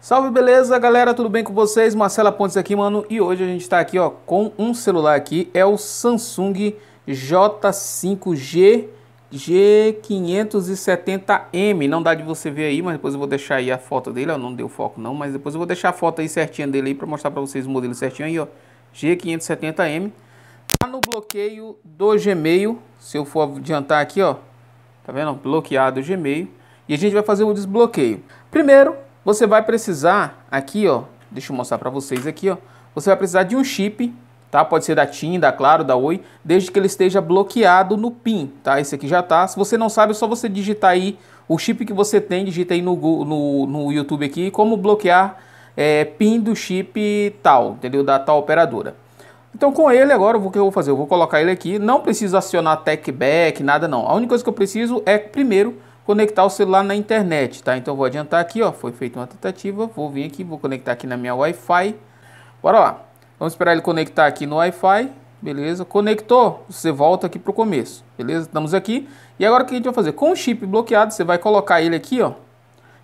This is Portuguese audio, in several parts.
Salve, beleza, galera? Tudo bem com vocês? Marcela Pontes aqui, mano. E hoje a gente tá aqui, ó, com um celular aqui. É o Samsung J5G G570M. Não dá de você ver aí, mas depois eu vou deixar aí a foto dele. eu não deu foco não, mas depois eu vou deixar a foto aí certinha dele aí pra mostrar pra vocês o modelo certinho aí, ó. G570M. Tá no bloqueio do Gmail. Se eu for adiantar aqui, ó. Tá vendo? Bloqueado o Gmail. E a gente vai fazer o desbloqueio. Primeiro, você vai precisar aqui, ó, deixa eu mostrar para vocês aqui, ó. Você vai precisar de um chip, tá? Pode ser da TIM, da Claro, da Oi, desde que ele esteja bloqueado no PIN, tá? Esse aqui já tá. Se você não sabe, é só você digitar aí o chip que você tem, digita aí no, no, no YouTube aqui, como bloquear é, PIN do chip tal, entendeu? Da tal operadora. Então com ele agora, o que eu vou fazer? Eu vou colocar ele aqui, não preciso acionar TechBack, nada não. A única coisa que eu preciso é, primeiro, conectar o celular na internet, tá? Então vou adiantar aqui, ó, foi feita uma tentativa, vou vir aqui, vou conectar aqui na minha Wi-Fi. Bora lá. Vamos esperar ele conectar aqui no Wi-Fi, beleza? Conectou, você volta aqui pro começo, beleza? Estamos aqui. E agora o que a gente vai fazer? Com o chip bloqueado, você vai colocar ele aqui, ó,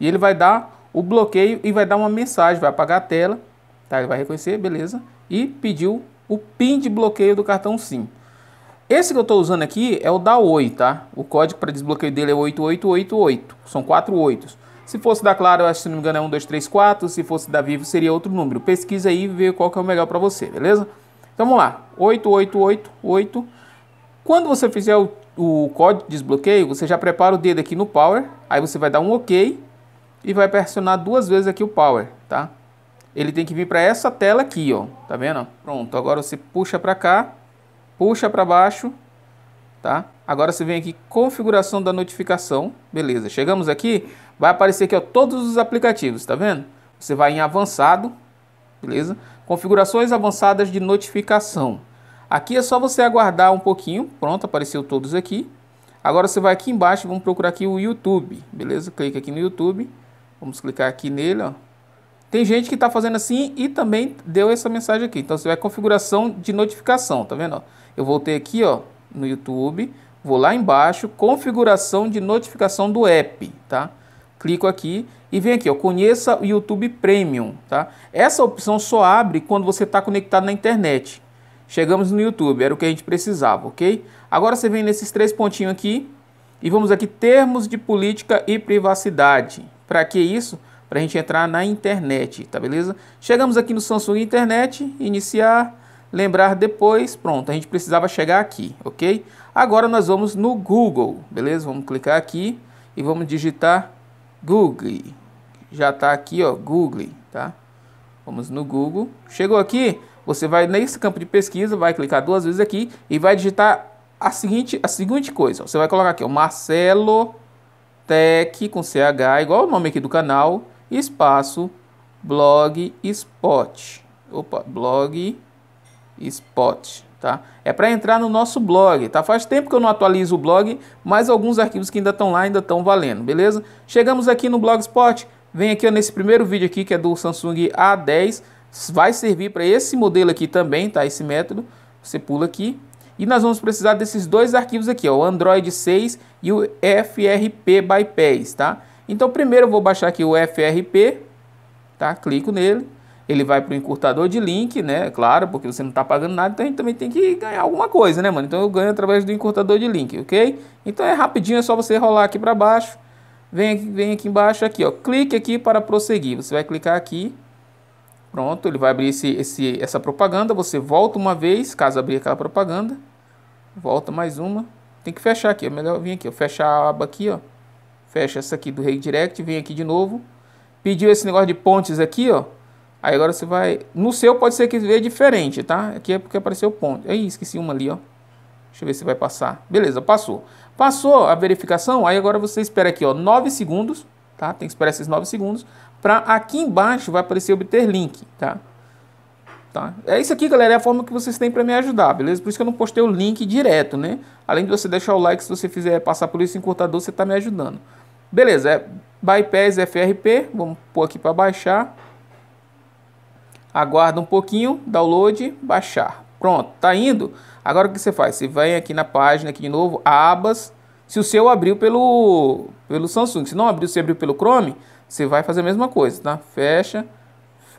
e ele vai dar o bloqueio e vai dar uma mensagem, vai apagar a tela, tá? Ele vai reconhecer, beleza? E pediu o PIN de bloqueio do cartão SIM. Esse que eu estou usando aqui é o da Oi, tá? O código para desbloqueio dele é 8888, são quatro oitos. Se fosse da Claro, eu acho, se não me engano, é 1234, se fosse da Vivo seria outro número. Pesquisa aí e vê qual que é o melhor para você, beleza? Então vamos lá, 8888. Quando você fizer o, o código de desbloqueio, você já prepara o dedo aqui no Power, aí você vai dar um OK e vai pressionar duas vezes aqui o Power, tá? Ele tem que vir para essa tela aqui, ó, tá vendo? Pronto, agora você puxa para cá puxa para baixo, tá? Agora você vem aqui, configuração da notificação, beleza. Chegamos aqui, vai aparecer aqui, ó, todos os aplicativos, tá vendo? Você vai em avançado, beleza? Configurações avançadas de notificação. Aqui é só você aguardar um pouquinho, pronto, apareceu todos aqui. Agora você vai aqui embaixo, vamos procurar aqui o YouTube, beleza? Clica aqui no YouTube, vamos clicar aqui nele, ó. Tem gente que está fazendo assim e também deu essa mensagem aqui. Então você vai configuração de notificação, tá vendo? Eu voltei aqui, ó, no YouTube, vou lá embaixo, configuração de notificação do app, tá? Clico aqui e vem aqui, ó, conheça o YouTube Premium, tá? Essa opção só abre quando você está conectado na internet. Chegamos no YouTube, era o que a gente precisava, ok? Agora você vem nesses três pontinhos aqui e vamos aqui termos de política e privacidade. Para que isso? para a gente entrar na internet, tá beleza? Chegamos aqui no Samsung Internet, iniciar, lembrar depois, pronto, a gente precisava chegar aqui, ok? Agora nós vamos no Google, beleza? Vamos clicar aqui e vamos digitar Google. Já está aqui, ó, Google, tá? Vamos no Google. Chegou aqui, você vai nesse campo de pesquisa, vai clicar duas vezes aqui e vai digitar a seguinte, a seguinte coisa. Você vai colocar aqui, ó, Marcelo Tech com CH, igual o nome aqui do canal espaço blog spot. Opa, blog spot, tá? É para entrar no nosso blog, tá? Faz tempo que eu não atualizo o blog, mas alguns arquivos que ainda estão lá ainda estão valendo, beleza? Chegamos aqui no Blogspot, vem aqui ó, nesse primeiro vídeo aqui que é do Samsung A10, vai servir para esse modelo aqui também, tá? Esse método, você pula aqui e nós vamos precisar desses dois arquivos aqui, ó, o Android 6 e o FRP bypass, tá? Então, primeiro eu vou baixar aqui o FRP, tá? Clico nele. Ele vai para o encurtador de link, né? Claro, porque você não está pagando nada, então a gente também tem que ganhar alguma coisa, né, mano? Então eu ganho através do encurtador de link, ok? Então é rapidinho, é só você rolar aqui para baixo. Vem aqui, vem aqui embaixo, aqui, ó. Clique aqui para prosseguir. Você vai clicar aqui. Pronto, ele vai abrir esse, esse, essa propaganda. Você volta uma vez, caso abrir aquela propaganda. Volta mais uma. Tem que fechar aqui, é melhor vir aqui, ó. Fechar a aba aqui, ó. Fecha essa aqui do redirect, vem aqui de novo. Pediu esse negócio de pontes aqui, ó. Aí agora você vai... No seu pode ser que veja diferente, tá? Aqui é porque apareceu ponte. Aí esqueci uma ali, ó. Deixa eu ver se vai passar. Beleza, passou. Passou a verificação, aí agora você espera aqui, ó, 9 segundos, tá? Tem que esperar esses 9 segundos. Para aqui embaixo vai aparecer obter link, tá? Tá? É isso aqui, galera, é a forma que vocês têm para me ajudar, beleza? Por isso que eu não postei o link direto, né? Além de você deixar o like, se você fizer passar por esse encurtador, você está me ajudando. Beleza, é Bypass FRP, vamos pôr aqui para baixar. Aguarda um pouquinho, download, baixar. Pronto, tá indo? Agora o que você faz? Você vem aqui na página, aqui de novo, abas. Se o seu abriu pelo, pelo Samsung, se não abriu, se abriu pelo Chrome, você vai fazer a mesma coisa, tá? Fecha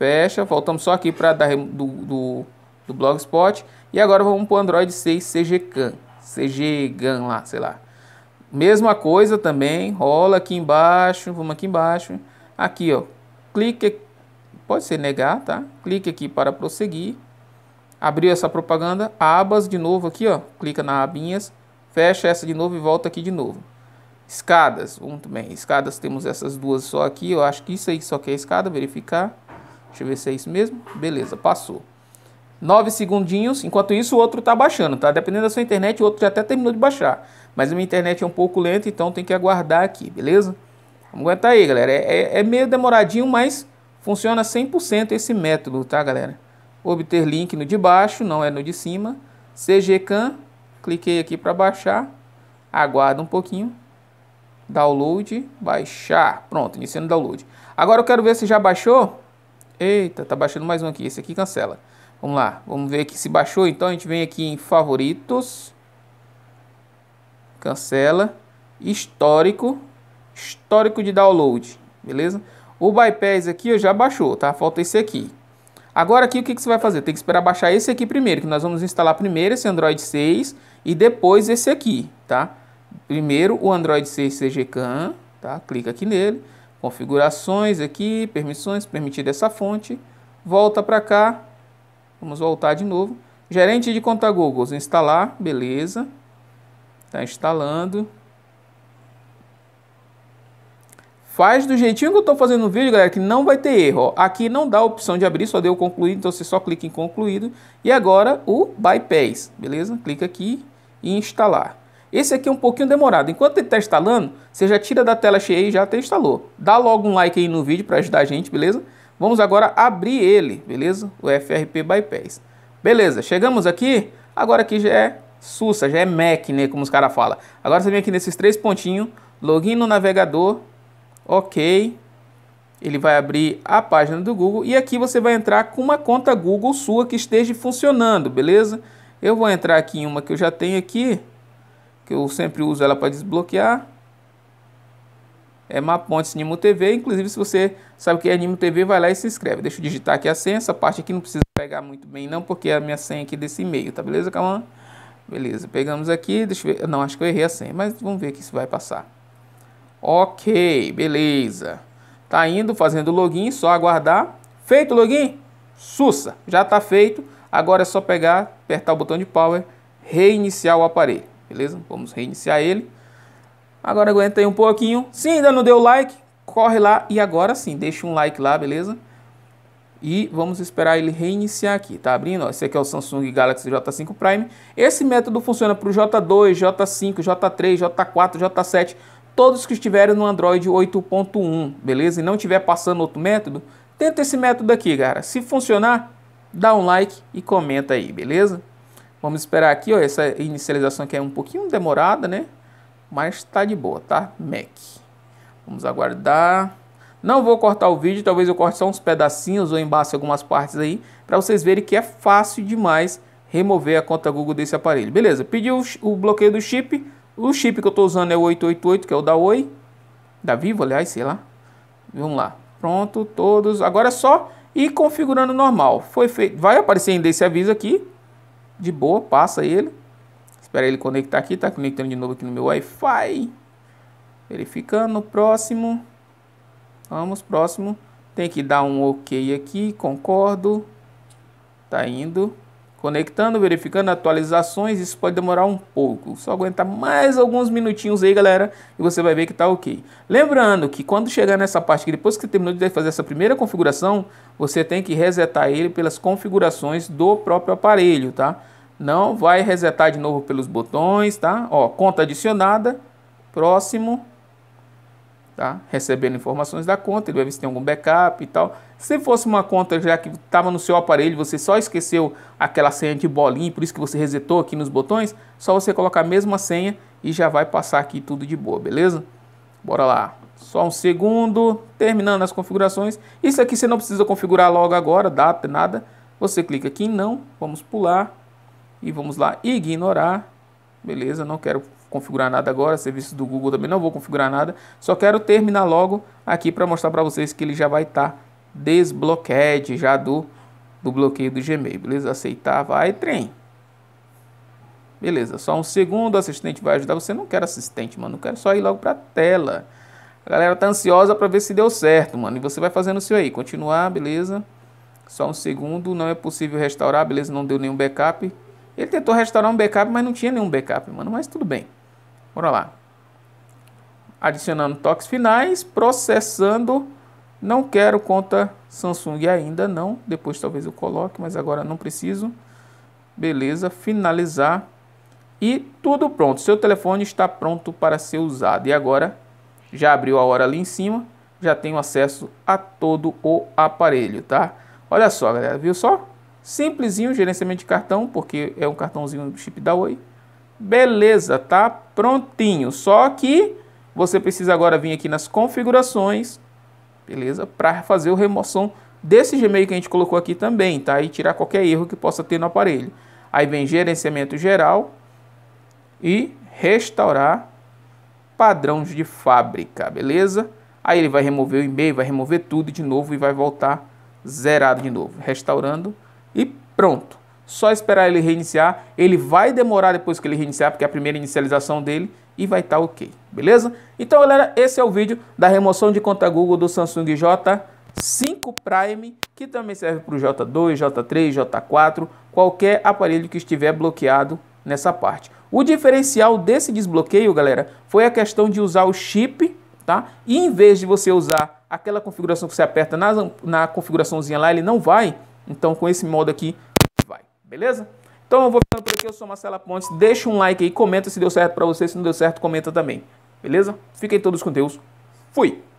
Fecha, voltamos só aqui para dar do, do, do Blogspot. E agora vamos para o Android 6 CGCAN. CGGAN lá, sei lá. Mesma coisa também, rola aqui embaixo, vamos aqui embaixo. Aqui, ó, clique, pode ser negar, tá? Clique aqui para prosseguir. Abriu essa propaganda, abas de novo aqui, ó. Clica na abinhas, fecha essa de novo e volta aqui de novo. Escadas, muito bem. Escadas temos essas duas só aqui, eu acho que isso aí só que a escada, verificar. Deixa eu ver se é isso mesmo. Beleza, passou. Nove segundinhos. Enquanto isso, o outro está baixando, tá? Dependendo da sua internet, o outro já até terminou de baixar. Mas a minha internet é um pouco lenta, então tem que aguardar aqui, beleza? Vamos aguentar aí, galera. É, é, é meio demoradinho, mas funciona 100% esse método, tá, galera? Obter link no de baixo, não é no de cima. CGCAN, cliquei aqui para baixar. Aguarda um pouquinho. Download, baixar. Pronto, iniciando o download. Agora eu quero ver se já baixou Eita, tá baixando mais um aqui. Esse aqui cancela. Vamos lá, vamos ver aqui se baixou. Então a gente vem aqui em favoritos, cancela, histórico, histórico de download, beleza? O bypass aqui já baixou, tá? Falta esse aqui. Agora aqui o que, que você vai fazer? Tem que esperar baixar esse aqui primeiro, que nós vamos instalar primeiro esse Android 6 e depois esse aqui, tá? Primeiro o Android 6 CGCAN, tá? Clica aqui nele configurações aqui, permissões, permitir essa fonte, volta para cá, vamos voltar de novo, gerente de conta Google, instalar, beleza, está instalando, Faz do jeitinho que eu estou fazendo no vídeo, galera, que não vai ter erro. Aqui não dá a opção de abrir, só deu concluído, então você só clica em concluído. E agora o bypass, beleza? Clica aqui e instalar. Esse aqui é um pouquinho demorado. Enquanto ele está instalando, você já tira da tela cheia e já até instalou. Dá logo um like aí no vídeo para ajudar a gente, beleza? Vamos agora abrir ele, beleza? O FRP Bypass. Beleza, chegamos aqui. Agora aqui já é sussa, já é Mac, né? Como os caras falam. Agora você vem aqui nesses três pontinhos. Login no navegador. Ok. Ele vai abrir a página do Google. E aqui você vai entrar com uma conta Google sua que esteja funcionando, beleza? Eu vou entrar aqui em uma que eu já tenho aqui que eu sempre uso ela para desbloquear. É Mapontes Nimo TV. Inclusive, se você sabe o que é Nimo TV, vai lá e se inscreve. Deixa eu digitar aqui a senha. Essa parte aqui não precisa pegar muito bem, não, porque é a minha senha aqui desse e-mail, tá beleza, Calma? Beleza, pegamos aqui. Deixa eu ver. Não, acho que eu errei a senha, mas vamos ver aqui se vai passar. Ok, beleza. Tá indo, fazendo login, só aguardar. Feito o login? Sussa, já está feito. Agora é só pegar, apertar o botão de power, reiniciar o aparelho beleza? Vamos reiniciar ele. Agora aguenta aí um pouquinho. Se ainda não deu like, corre lá e agora sim, deixa um like lá, beleza? E vamos esperar ele reiniciar aqui, tá abrindo? Ó, esse aqui é o Samsung Galaxy J5 Prime. Esse método funciona para o J2, J5, J3, J4, J7, todos que estiverem no Android 8.1, beleza? E não tiver passando outro método, tenta esse método aqui, cara. Se funcionar, dá um like e comenta aí, beleza? Vamos esperar aqui, ó, essa inicialização aqui é um pouquinho demorada, né? Mas está de boa, tá? Mac. Vamos aguardar. Não vou cortar o vídeo, talvez eu corte só uns pedacinhos ou embaixo algumas partes aí, para vocês verem que é fácil demais remover a conta Google desse aparelho. Beleza, pediu o bloqueio do chip. O chip que eu estou usando é o 888, que é o da Oi. Da Vivo, aliás, sei lá. Vamos lá. Pronto, todos. Agora é só ir configurando normal. Foi feito. Vai aparecer ainda esse aviso aqui de boa, passa ele. Espera ele conectar aqui, tá conectando de novo aqui no meu Wi-Fi. Verificando, próximo. Vamos, próximo. Tem que dar um ok aqui, concordo. Tá indo conectando, verificando atualizações. Isso pode demorar um pouco, só aguentar mais alguns minutinhos aí, galera, e você vai ver que tá ok. Lembrando que quando chegar nessa parte que depois que terminou de fazer essa primeira configuração, você tem que resetar ele pelas configurações do próprio aparelho, tá? Não vai resetar de novo pelos botões, tá? Ó, conta adicionada, próximo, tá? recebendo informações da conta, ele vai ver se tem algum backup e tal. Se fosse uma conta já que estava no seu aparelho, você só esqueceu aquela senha de bolinha, por isso que você resetou aqui nos botões, só você colocar a mesma senha e já vai passar aqui tudo de boa, beleza? Bora lá. Só um segundo, terminando as configurações. Isso aqui você não precisa configurar logo agora, data, nada. Você clica aqui em não, vamos pular e vamos lá ignorar. Beleza, não quero configurar nada agora, serviço do Google também não vou configurar nada, só quero terminar logo aqui para mostrar para vocês que ele já vai estar tá desbloqueado já do, do bloqueio do Gmail, beleza? Aceitar, vai, trem. Beleza, só um segundo, o assistente vai ajudar você, não quero assistente, mano, quero só ir logo para a tela. A galera tá ansiosa para ver se deu certo, mano, e você vai fazendo o seu aí, continuar, beleza? Só um segundo, não é possível restaurar, beleza, não deu nenhum backup. Ele tentou restaurar um backup, mas não tinha nenhum backup, mano. Mas tudo bem. Bora lá. Adicionando toques finais, processando. Não quero conta Samsung ainda não. Depois talvez eu coloque, mas agora não preciso. Beleza, finalizar. E tudo pronto. Seu telefone está pronto para ser usado. E agora já abriu a hora ali em cima. Já tenho acesso a todo o aparelho, tá? Olha só, galera, viu só? Simplesinho gerenciamento de cartão, porque é um cartãozinho do chip da Oi. Beleza, tá prontinho. Só que você precisa agora vir aqui nas configurações, beleza? Para fazer a remoção desse Gmail que a gente colocou aqui também, tá? E tirar qualquer erro que possa ter no aparelho. Aí vem gerenciamento geral e restaurar padrões de fábrica, beleza? Aí ele vai remover o e-mail, vai remover tudo de novo e vai voltar zerado de novo, restaurando e pronto só esperar ele reiniciar. Ele vai demorar depois que ele reiniciar, porque é a primeira inicialização dele, e vai estar tá ok, beleza? Então, galera, esse é o vídeo da remoção de conta Google do Samsung J5 Prime, que também serve para o J2, J3, J4, qualquer aparelho que estiver bloqueado nessa parte. O diferencial desse desbloqueio, galera, foi a questão de usar o chip, tá? E em vez de você usar aquela configuração que você aperta na, na configuraçãozinha lá, ele não vai. Então, com esse modo aqui, Beleza? Então eu vou ficando por aqui, eu sou Marcela Pontes, deixa um like aí, comenta se deu certo para você, se não deu certo, comenta também. Beleza? Fiquem todos com Deus. Fui!